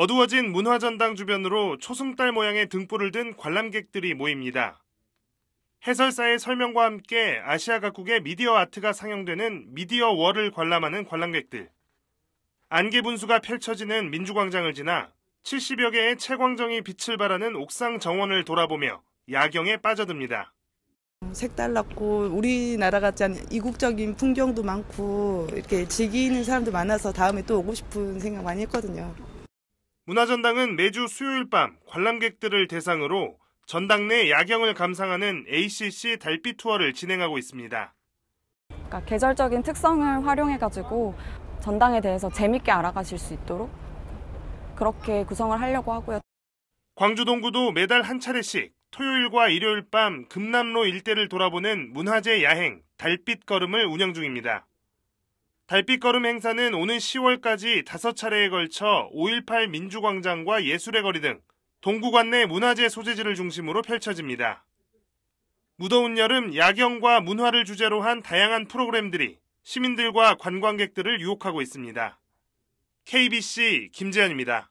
어두워진 문화전당 주변으로 초승달 모양의 등불을 든 관람객들이 모입니다. 해설사의 설명과 함께 아시아 각국의 미디어 아트가 상영되는 미디어 월을 관람하는 관람객들. 안개 분수가 펼쳐지는 민주광장을 지나 70여 개의 채광정이 빛을 발하는 옥상 정원을 돌아보며 야경에 빠져듭니다. 색달랐고 우리나라 같지 않은 이국적인 풍경도 많고 이렇게 즐기는 사람도 많아서 다음에 또 오고 싶은 생각 많이 했거든요. 문화전당은 매주 수요일 밤 관람객들을 대상으로 전당 내 야경을 감상하는 ACC 달빛 투어를 진행하고 있습니다. 그러니까 계절적인 특성을 활용해가지고 전당에 대해서 재밌게 알아가실 수 있도록 그렇게 구성을 하려고 하고요. 광주 동구도 매달 한 차례씩 토요일과 일요일 밤 금남로 일대를 돌아보는 문화재 야행 달빛 걸음을 운영 중입니다. 달빛걸음 행사는 오는 10월까지 5차례에 걸쳐 5.18 민주광장과 예술의 거리 등 동구관 내 문화재 소재지를 중심으로 펼쳐집니다. 무더운 여름 야경과 문화를 주제로 한 다양한 프로그램들이 시민들과 관광객들을 유혹하고 있습니다. KBC 김재현입니다.